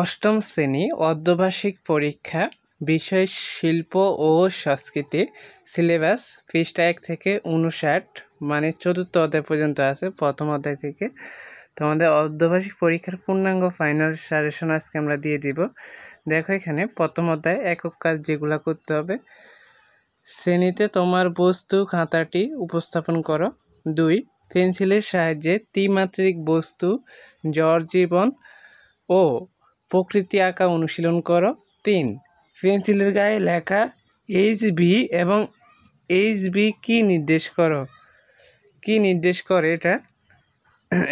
অষ্টম শ্রেণী অর্ধবার্ষিক পরীক্ষা বিষয় শিল্প ও সংস্কৃতি সিলেবাস পৃষ্ঠা এক থেকে উনষাট মানে চতুর্থ অধ্যায় পর্যন্ত আছে প্রথম অধ্যায় থেকে তোমাদের অর্ধবার্ষিক পরীক্ষার পূর্ণাঙ্গ ফাইনাল সাজেশন আজকে আমরা দিয়ে দিব দেখো এখানে প্রথম অধ্যায় একক কাজ যেগুলো করতে হবে শ্রেণীতে তোমার বস্তু খাতাটি উপস্থাপন করো দুই পেন্সিলের সাহায্যে ত্রিমাত্রিক বস্তু জ্বর জীবন ও প্রকৃতি আঁকা অনুশীলন করো তিন পেন্সিলের গায়ে লেখা এইচ বি এবং এইচ বি কী নির্দেশ করো কী নির্দেশ করে এটা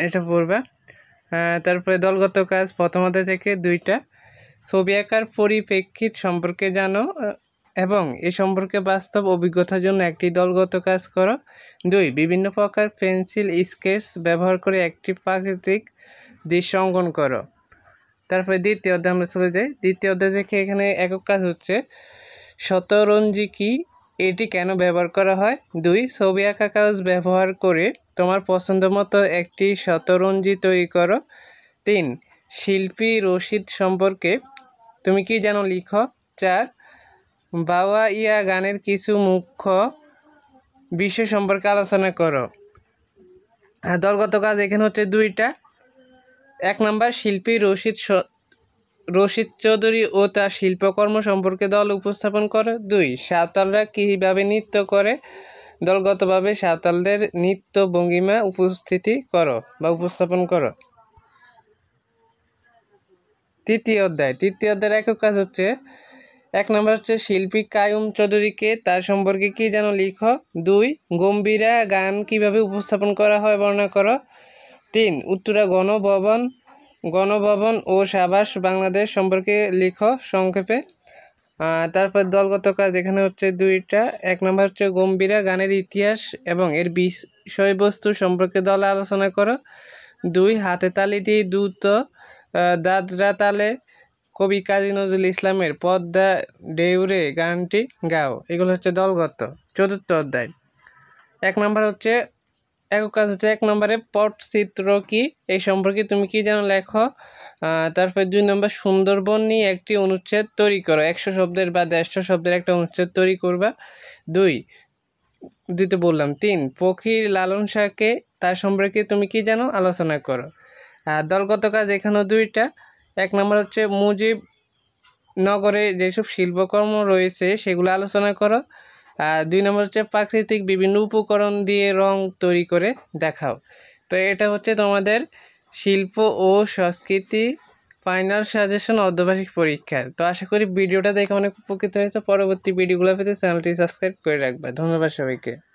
এটা পড়বা তারপরে দলগত কাজ প্রথমত থেকে দুইটা ছবি আঁকার পরিপ্রেক্ষিত সম্পর্কে জানো এবং এ সম্পর্কে বাস্তব অভিজ্ঞতার জন্য একটি দলগত কাজ করো দুই বিভিন্ন প্রকার পেন্সিল স্কেচ ব্যবহার করে একটি প্রাকৃতিক দৃশ্য অঙ্কন করো তারপরে দ্বিতীয় অধ্যায় আমরা চলে যাই দ্বিতীয় অধ্যায় দেখে এখানে একক কাজ হচ্ছে শতরঞ্জি কি এটি কেন ব্যবহার করা হয় দুই ছবি আঁকা কাগজ ব্যবহার করে তোমার পছন্দ মতো একটি শতরঞ্জি তৈরি করো তিন শিল্পী রশিদ সম্পর্কে তুমি কি জানো লিখো চার বাওয়া ইয়া গানের কিছু মুখ্য বিষয় সম্পর্কে আলোচনা করো দলগত কাজ এখানে হচ্ছে দুইটা এক নাম্বার শিল্পী রশিদ রশিদ চৌধুরী ও তার শিল্পকর্ম সম্পর্কে দল উপস্থাপন করে দুই সাঁওতালরা কীভাবে নৃত্য করে দলগতভাবে সাঁওতালদের নৃত্য ভঙ্গিমা উপস্থিতি করো বা উপস্থাপন করো তৃতীয় অধ্যায় তৃতীয় অধ্যায়ের একক কাজ হচ্ছে এক নম্বর হচ্ছে শিল্পী কায়ুম চৌধুরীকে তার সম্পর্কে কি যেন লিখো দুই গম্ভীরা গান কিভাবে উপস্থাপন করা হয় বর্ণনা করো তিন উত্তরা গণভবন গণভবন ও সাবাস বাংলাদেশ সম্পর্কে লিখো সংক্ষেপে তারপর দলগত কাজ এখানে হচ্ছে দুইটা এক নম্বর হচ্ছে গম্ভীরা গানের ইতিহাস এবং এর বিষয়বস্তু সম্পর্কে দলে আলোচনা করো দুই হাতে তালি দিয়ে দ্রুত দাদরা তালে কবি কাজী নজরুল ইসলামের পদ্মা ডেউরে গানটি গাও এগুলো হচ্ছে দলগত চতুর্থ অধ্যায় এক নম্বর হচ্ছে একক কাজ হচ্ছে এক নম্বরে পটচিত্র কি এই সম্পর্কে তুমি কি যেন লেখো তারপর দুই নম্বর সুন্দরবন নিয়ে একটি অনুচ্ছেদ তৈরি করো একশো শব্দের বা দেড়শো শব্দের একটা অনুচ্ছেদ তৈরি করবা দুই দুইতে বললাম তিন পক্ষীর লালন শাহকে তার সম্পর্কে তুমি কি জানো আলোচনা করো আর দলগত কাজ এখানেও দুইটা এক নম্বর হচ্ছে মুজিব নগরে যেসব শিল্পকর্ম রয়েছে সেগুলো আলোচনা করো দুই নম্বর হচ্ছে প্রাকৃতিক বিভিন্ন উপকরণ দিয়ে রং তৈরি করে দেখাও তো এটা হচ্ছে তোমাদের শিল্প ও সংস্কৃতি ফাইনাল সাজেশন অর্ধবার্ষিক পরীক্ষার তো আশা করি ভিডিওটা দেখে অনেক উপকৃত হয়েছে পরবর্তী ভিডিওগুলো পেতে চ্যানেলটি সাবস্ক্রাইব করে রাখবে ধন্যবাদ সবাইকে